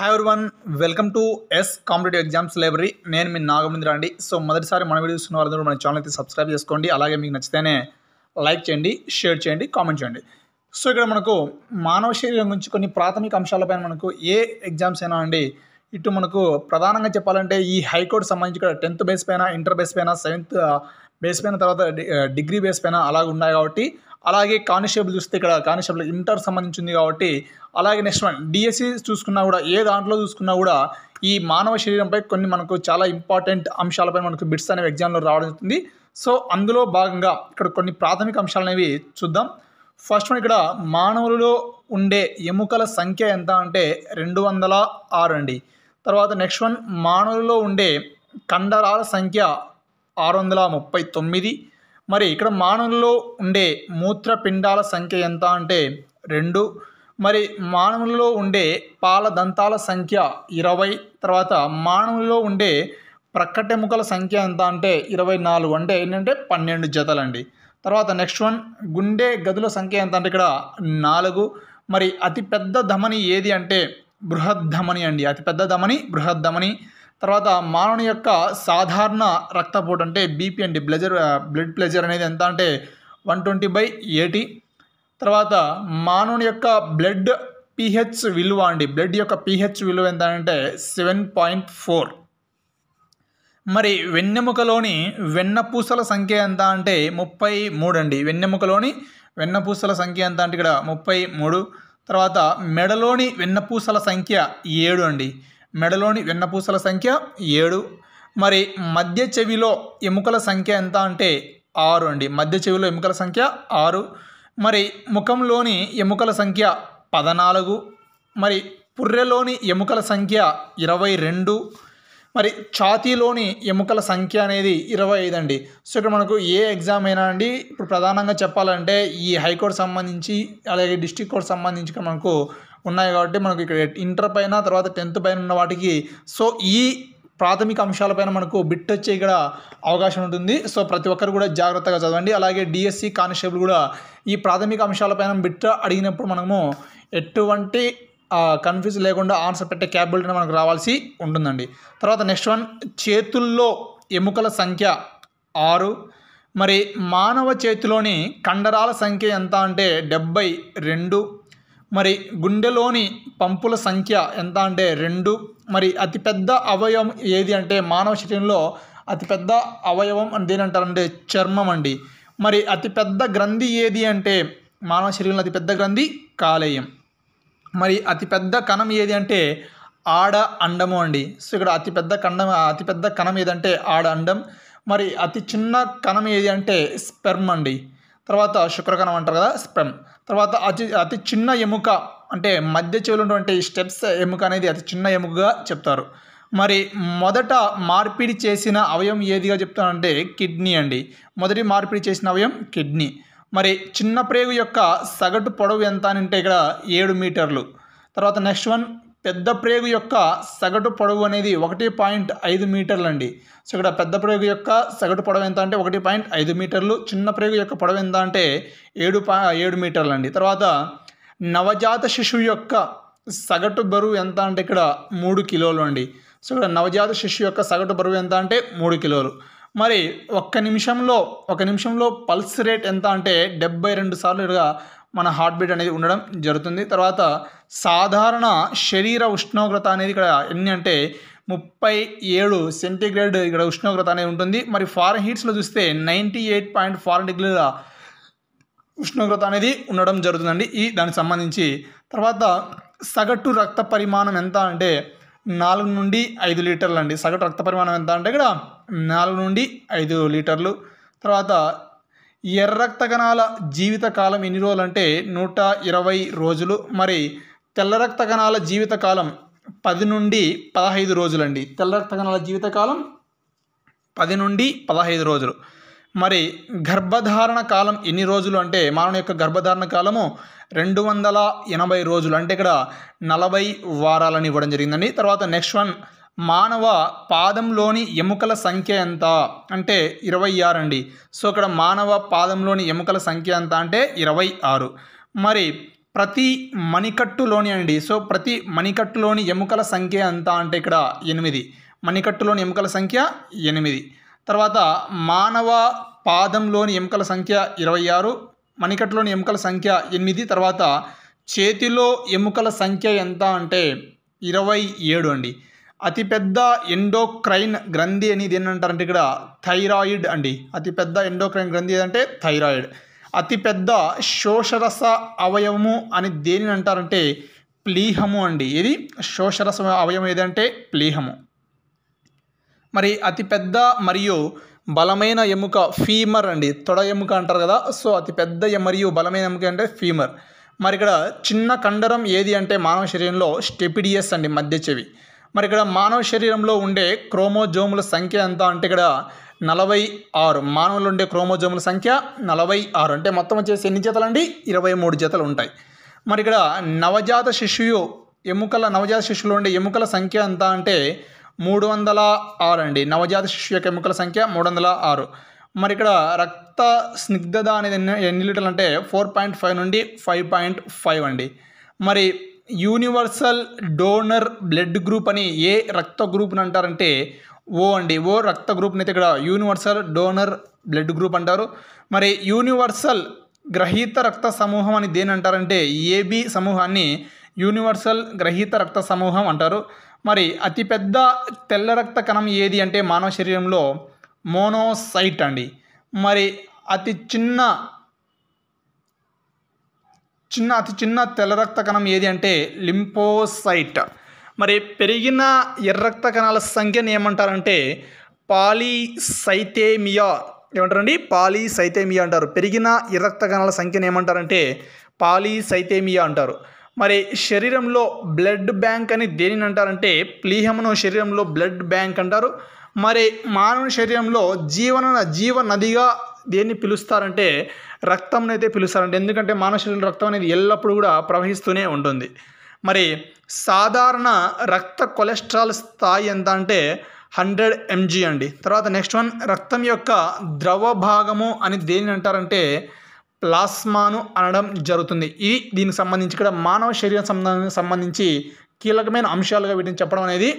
hi one welcome to S competitive exams library నేను మీ నాగమంది అండి సో మొదటిసారి మన వీడియో ఉన్న వాళ్ళందరూ మన ఛానల్ అయితే సబ్స్క్రైబ్ చేసుకోండి అలాగే మీకు నచ్చితేనే లైక్ చేయండి షేర్ చేయండి కామెంట్ చేయండి సో ఇక్కడ మనకు మానవ శరీరం గురించి కొన్ని ప్రాథమిక అంశాలపైన మనకు ఏ ఎగ్జామ్స్ అయినా అండి ఇటు మనకు ప్రధానంగా చెప్పాలంటే ఈ హైకోర్టు సంబంధించి ఇక్కడ టెన్త్ బేస్ పైన ఇంటర్ బేస్ పైన సెవెంత్ బేస్ uh, పైన తర్వాత డిగ్రీ uh, బేస్ పైన అలాగ ఉన్నాయి కాబట్టి అలాగే కానిస్టేబుల్ చూస్తే ఇక్కడ కానిస్టేబుల్ ఇంటర్ సంబంధించింది కాబట్టి అలాగే నెక్స్ట్ వన్ డిఎస్సి e చూసుకున్నా కూడా ఏ దాంట్లో చూసుకున్నా కూడా ఈ మానవ శరీరంపై కొన్ని మనకు చాలా ఇంపార్టెంట్ అంశాలపై మనకు బిట్స్ అనేవి ఎగ్జామ్లో రావడం జరుగుతుంది సో అందులో భాగంగా ఇక్కడ కొన్ని ప్రాథమిక అంశాలు అనేవి చూద్దాం ఫస్ట్ వన్ ఇక్కడ మానవులలో ఉండే ఎముకల సంఖ్య ఎంత అంటే రెండు వందల ఆరు అండి తర్వాత నెక్స్ట్ వన్ మానవులలో ఉండే కండరాల సంఖ్య ఆరు వందల ముప్పై తొమ్మిది మరి ఇక్కడ మానవుల్లో ఉండే మూత్రపిండాల సంఖ్య ఎంత అంటే రెండు మరి మానవుల్లో ఉండే పాల దంతాల సంఖ్య ఇరవై తర్వాత మానవుల్లో ఉండే ప్రక్కటెముకల సంఖ్య ఎంత అంటే ఇరవై నాలుగు అంటే ఏంటంటే పన్నెండు జతలండి తర్వాత నెక్స్ట్ వన్ గుండె గదుల సంఖ్య ఎంత అంటే ఇక్కడ నాలుగు మరి అతిపెద్ద ధమని ఏది అంటే బృహద్ధమని అండి అతిపెద్ద ధమని బృహద్ధమని తర్వాత మానవుని యొక్క సాధారణ రక్తపోటు అంటే బీపీ అండి బ్లెజర్ బ్లడ్ ప్లెజర్ అనేది ఎంత అంటే వన్ ట్వంటీ బై ఎయిటీ తర్వాత మానవుని యొక్క బ్లడ్ పిహెచ్ విలువ అండి బ్లడ్ యొక్క పిహెచ్ విలువ ఎంత అంటే సెవెన్ పాయింట్ ఫోర్ మరి వెన్నెముకలోని వెన్నపూసల సంఖ్య ఎంత అంటే ముప్పై మూడు అండి వెన్నెముకలోని వెన్నపూసల సంఖ్య ఎంత అంటే ఇక్కడ ముప్పై మూడు తర్వాత మెడలోని వెన్నపూసల సంఖ్య ఏడు అండి మెడలోని వెన్నపూసల సంఖ్య ఏడు మరి మధ్య చెవిలో ఎముకల సంఖ్య ఎంత అంటే ఆరు అండి మధ్య చెవిలో ఎముకల సంఖ్య ఆరు మరి ముఖంలోని ఎముకల సంఖ్య పదనాలుగు మరి పుర్రెలోని ఎముకల సంఖ్య ఇరవై రెండు మరి ఛాతీలోని ఎముకల సంఖ్య అనేది ఇరవై ఐదు అండి సో ఇక్కడ మనకు ఏ ఎగ్జామ్ అయినా అండి ఇప్పుడు ప్రధానంగా చెప్పాలంటే ఈ హైకోర్టు సంబంధించి అలాగే డిస్టిక్ కోర్టు సంబంధించి మనకు ఉన్నాయి కాబట్టి మనకు ఇక్కడ ఇంటర్ పైన తర్వాత టెన్త్ పైన ఉన్న వాటికి సో ఈ ప్రాథమిక అంశాలపైన మనకు బిట్ వచ్చే ఇక్కడ అవకాశం ఉంటుంది సో ప్రతి ఒక్కరు కూడా జాగ్రత్తగా చదవండి అలాగే డిఎస్సి కానిస్టేబుల్ కూడా ఈ ప్రాథమిక అంశాలపైన బిట్ అడిగినప్పుడు మనము ఎటువంటి కన్ఫ్యూజ్ లేకుండా ఆన్సర్ పెట్టే క్యాపబిలిటీ మనకు రావాల్సి ఉంటుందండి తర్వాత నెక్స్ట్ వన్ చేతుల్లో ఎముకల సంఖ్య ఆరు మరి మానవ చేతిలోని కండరాల సంఖ్య ఎంత అంటే డెబ్బై రెండు మరి గుండెలోని పంపుల సంఖ్య ఎంత అంటే రెండు మరి అతిపెద్ద అవయవం ఏది అంటే మానవ శరీరంలో అతిపెద్ద అవయవం అంటే దేని చర్మం అండి మరి అతిపెద్ద గ్రంథి ఏది అంటే మానవ శరీరంలో అతిపెద్ద గ్రంథి కాలేయం మరి అతిపెద్ద కణం ఏది అంటే ఆడ అండము అండి సో ఇక్కడ అతిపెద్ద కండం అతిపెద్ద కణం ఏదంటే ఆడ అండం మరి అతి చిన్న కణం ఏది అంటే స్పెర్మ్ అండి తర్వాత శుక్రకణం అంటారు కదా స్పెమ్ తర్వాత అతి అతి చిన్న ఎముక అంటే మధ్య చెవులు ఉన్నటువంటి స్టెప్స్ ఎముక అనేది అతి చిన్న ఎముకగా చెప్తారు మరి మొదట మార్పిడి చేసిన అవయం ఏదిగా చెప్తానంటే కిడ్నీ అండి మొదటి మార్పిడి చేసిన అవయం కిడ్నీ మరి చిన్న ప్రేగు యొక్క సగటు పొడవు ఎంత అని అంటే ఇక్కడ ఏడు మీటర్లు తర్వాత నెక్స్ట్ వన్ పెద్ద ప్రేగు యొక్క సగటు పొడవు అనేది ఒకటి పాయింట్ ఐదు మీటర్లు అండి సో ఇక్కడ పెద్ద ప్రేగు యొక్క సగటు పొడవు ఎంత అంటే ఒకటి పాయింట్ ఐదు మీటర్లు చిన్న ప్రేగు యొక్క పొడవు ఎంత అంటే ఏడు పా ఏడు మీటర్లు అండి తర్వాత నవజాత శిశువు యొక్క సగటు బరువు ఎంత అంటే ఇక్కడ మూడు కిలోలు అండి సో ఇక్కడ నవజాత శిశువు యొక్క సగటు బరువు ఎంత అంటే మూడు కిలోలు మరి ఒక్క నిమిషంలో ఒక నిమిషంలో పల్స్ రేట్ ఎంత అంటే డెబ్బై రెండు సార్లుగా మన హార్ట్ బీట్ అనేది ఉండడం జరుగుతుంది తర్వాత సాధారణ శరీర ఉష్ణోగ్రత అనేది ఇక్కడ ఎన్ని అంటే ముప్పై ఏడు సెంటీగ్రేడ్ ఇక్కడ ఉష్ణోగ్రత అనేది ఉంటుంది మరి ఫారెన్ హీట్స్లో చూస్తే నైంటీ ఎయిట్ పాయింట్ ఫార్ డిగ్రీల ఉష్ణోగ్రత అనేది ఉండడం జరుగుతుందండి ఈ దానికి సంబంధించి తర్వాత సగటు రక్త పరిమాణం ఎంత అంటే నాలుగు నుండి ఐదు లీటర్లు అండి సగటు రక్త పరిమాణం ఎంత అంటే ఇక్కడ నాలుగు నుండి ఐదు లీటర్లు తర్వాత ఎర్రక్త కణాల జీవిత కాలం ఎన్ని రోజులు అంటే నూట ఇరవై రోజులు మరి తెల్ల రక్త కణాల జీవిత కాలం పది నుండి పదహైదు రోజులండి తెల్ల రక్త కణాల జీవిత కాలం పది నుండి పదహైదు రోజులు మరి గర్భధారణ కాలం ఎన్ని రోజులు అంటే మానవుని యొక్క గర్భధారణ కాలము రెండు వందల ఎనభై రోజులు అంటే ఇక్కడ నలభై వారాలని ఇవ్వడం జరిగిందండి తర్వాత నెక్స్ట్ వన్ మానవ పాదంలోని ఎముకల సంఖ్య ఎంత అంటే ఇరవై ఆరు అండి సో ఇక్కడ మానవ పాదంలోని ఎముకల సంఖ్య ఎంత అంటే ఇరవై ఆరు మరి ప్రతి మణికట్టులోని అండి సో ప్రతి మణికట్టులోని ఎముకల సంఖ్య ఎంత అంటే ఇక్కడ ఎనిమిది మణికట్టులోని ఎముకల సంఖ్య ఎనిమిది తర్వాత మానవ పాదంలోని ఎముకల సంఖ్య ఇరవై ఆరు మణికట్టులోని ఎముకల సంఖ్య ఎనిమిది తర్వాత చేతిలో ఎముకల సంఖ్య ఎంత అంటే ఇరవై ఏడు అండి అతిపెద్ద ఎండోక్రైన్ గ్రంథి అనేది ఏంటంటారంటే ఇక్కడ థైరాయిడ్ అండి అతిపెద్ద ఎండోక్రైన్ గ్రంథి ఏదంటే థైరాయిడ్ అతిపెద్ద శోషరస అవయవము అని దేనిని అంటారంటే ప్లీహము అండి ఇది శోషరస అవయవం ఏదంటే ప్లీహము మరి అతిపెద్ద మరియు బలమైన ఎముక ఫీమర్ అండి తొడ ఎముక అంటారు కదా సో అతిపెద్ద మరియు బలమైన ఎముక అంటే ఫీమర్ మరి ఇక్కడ చిన్న కండరం ఏది అంటే మానవ శరీరంలో స్టెపిడియస్ అండి మధ్య చెవి మరి ఇక్కడ మానవ శరీరంలో ఉండే క్రోమోజోముల సంఖ్య ఎంత అంటే ఇక్కడ నలభై ఆరు మానవులు ఉండే క్రోమోజోముల సంఖ్య నలభై ఆరు అంటే మొత్తం వచ్చేసి ఎన్ని జతలు అండి ఇరవై మూడు జతలు ఉంటాయి మరి ఇక్కడ నవజాత శిశువు ఎముకల నవజాత శిశువులో ఉండే ఎముకల సంఖ్య ఎంత అంటే మూడు వందల ఆరు అండి నవజాత శిశువు యొక్క ఎముకల సంఖ్య మూడు వందల ఆరు మరి ఇక్కడ రక్త స్నిగ్ధత అనేది ఎన్ని ఎన్ని లీటర్లు అంటే ఫోర్ పాయింట్ ఫైవ్ నుండి ఫైవ్ పాయింట్ ఫైవ్ అండి మరి యూనివర్సల్ డోనర్ బ్లడ్ గ్రూప్ అని ఏ రక్త గ్రూప్ని అంటారంటే ఓ అండి ఓ రక్త గ్రూప్ని అయితే ఇక్కడ యూనివర్సల్ డోనర్ బ్లడ్ గ్రూప్ అంటారు మరి యూనివర్సల్ గ్రహీత రక్త సమూహం అని దేని అంటారంటే ఏబి సమూహాన్ని యూనివర్సల్ గ్రహీత రక్త సమూహం అంటారు మరి అతిపెద్ద తెల్ల రక్త కణం ఏది అంటే మానవ శరీరంలో మోనోసైట్ అండి మరి అతి చిన్న చిన్న అతి చిన్న తెల్ల రక్త కణం ఏది అంటే లింపోసైట్ మరి పెరిగిన ఎర్ర రక్త కణాల సంఖ్యను ఏమంటారంటే పాలీసైతేమియా ఏమంటారండి పాలీసైతేమియా అంటారు పెరిగిన ఎర్ర రక్త కణాల సంఖ్యను ఏమంటారంటే పాలీసైతేమియా అంటారు మరి శరీరంలో బ్లడ్ బ్యాంక్ అని దేనిని అంటారంటే ప్లీహమును శరీరంలో బ్లడ్ బ్యాంక్ అంటారు మరి మానవ శరీరంలో జీవన జీవనదిగా దేన్ని పిలుస్తారంటే రక్తంని అయితే పిలుస్తారంటే ఎందుకంటే మానవ శరీరంలో రక్తం అనేది ఎల్లప్పుడూ కూడా ప్రవహిస్తూనే ఉంటుంది మరి సాధారణ రక్త కొలెస్ట్రాల్ స్థాయి ఎంత అంటే హండ్రెడ్ ఎంజీ అండి తర్వాత నెక్స్ట్ వన్ రక్తం యొక్క ద్రవ భాగము అని దేని అంటారంటే ప్లాస్మాను అనడం జరుగుతుంది ఇది దీనికి సంబంధించి ఇక్కడ మానవ శరీరం సంబంధించి కీలకమైన అంశాలుగా వీటిని చెప్పడం అనేది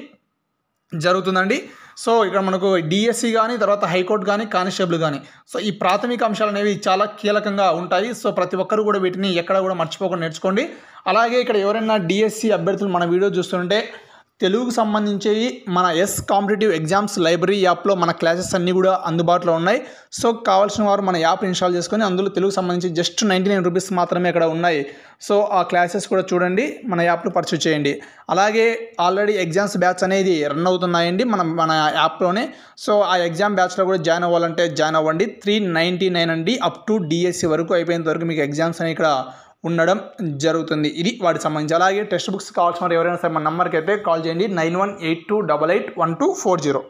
జరుగుతుందండి సో ఇక్కడ మనకు డిఎస్సి e కానీ తర్వాత హైకోర్టు కానీ కానిస్టేబుల్ కానీ సో ఈ ప్రాథమిక అంశాలు అనేవి చాలా కీలకంగా ఉంటాయి సో ప్రతి ఒక్కరు కూడా వీటిని ఎక్కడ కూడా మర్చిపోకుండా నేర్చుకోండి అలాగే ఇక్కడ ఎవరైనా డిఎస్సి e అభ్యర్థులు మన వీడియో చూస్తుంటే తెలుగుకు సంబంధించి మన ఎస్ కాంపిటేటివ్ ఎగ్జామ్స్ లైబ్రరీ యాప్లో మన క్లాసెస్ అన్నీ కూడా అందుబాటులో ఉన్నాయి సో కావాల్సిన వారు మన యాప్ ఇన్స్టాల్ చేసుకొని అందులో తెలుగు సంబంధించి జస్ట్ నైంటీ నైన్ రూపీస్ మాత్రమే ఇక్కడ ఉన్నాయి సో ఆ క్లాసెస్ కూడా చూడండి మన యాప్లో పర్చేజ్ చేయండి అలాగే ఆల్రెడీ ఎగ్జామ్స్ బ్యాచ్ అనేది రన్ అవుతున్నాయండి మన మన యాప్లోనే సో ఆ ఎగ్జామ్ బ్యాచ్లో కూడా జాయిన్ అవ్వాలంటే జాయిన్ అవ్వండి త్రీ నైంటీ నైన్ అండి అప్ టు డిఎస్సి వరకు అయిపోయేంత వరకు మీకు ఎగ్జామ్స్ అనేవి ఇక్కడ ఉండడం జరుగుతుంది ఇది వాటికి సంబంధించి అలాగే టెక్స్ట్ బుక్స్ కావాల్సిన ఎవరైనా సరే మన నెంబర్కి అయితే కాల్ చేయండి nine one eight two double eight one two four zero